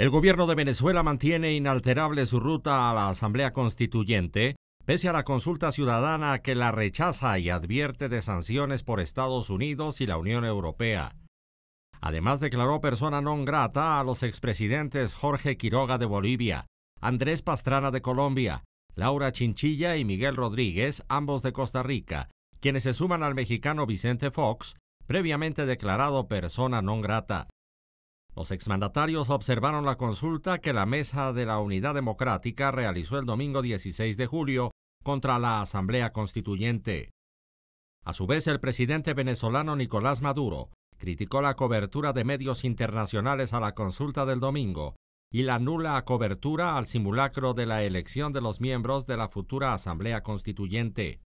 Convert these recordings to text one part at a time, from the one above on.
El gobierno de Venezuela mantiene inalterable su ruta a la Asamblea Constituyente, pese a la consulta ciudadana que la rechaza y advierte de sanciones por Estados Unidos y la Unión Europea. Además declaró persona non grata a los expresidentes Jorge Quiroga de Bolivia, Andrés Pastrana de Colombia, Laura Chinchilla y Miguel Rodríguez, ambos de Costa Rica, quienes se suman al mexicano Vicente Fox, previamente declarado persona non grata. Los exmandatarios observaron la consulta que la Mesa de la Unidad Democrática realizó el domingo 16 de julio contra la Asamblea Constituyente. A su vez, el presidente venezolano Nicolás Maduro criticó la cobertura de medios internacionales a la consulta del domingo y la nula cobertura al simulacro de la elección de los miembros de la futura Asamblea Constituyente.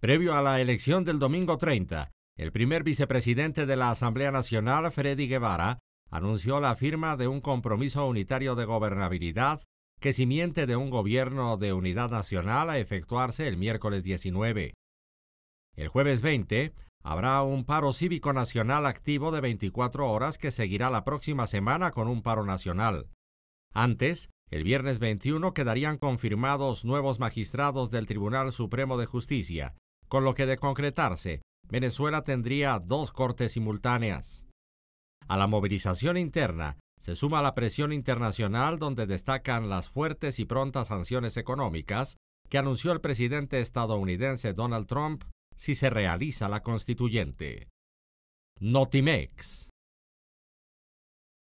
Previo a la elección del domingo 30, el primer vicepresidente de la Asamblea Nacional, Freddy Guevara, anunció la firma de un compromiso unitario de gobernabilidad que simiente de un gobierno de unidad nacional a efectuarse el miércoles 19. El jueves 20 habrá un paro cívico nacional activo de 24 horas que seguirá la próxima semana con un paro nacional. Antes, el viernes 21 quedarían confirmados nuevos magistrados del Tribunal Supremo de Justicia, con lo que de concretarse, Venezuela tendría dos cortes simultáneas. A la movilización interna se suma la presión internacional donde destacan las fuertes y prontas sanciones económicas que anunció el presidente estadounidense Donald Trump si se realiza la constituyente. Notimex.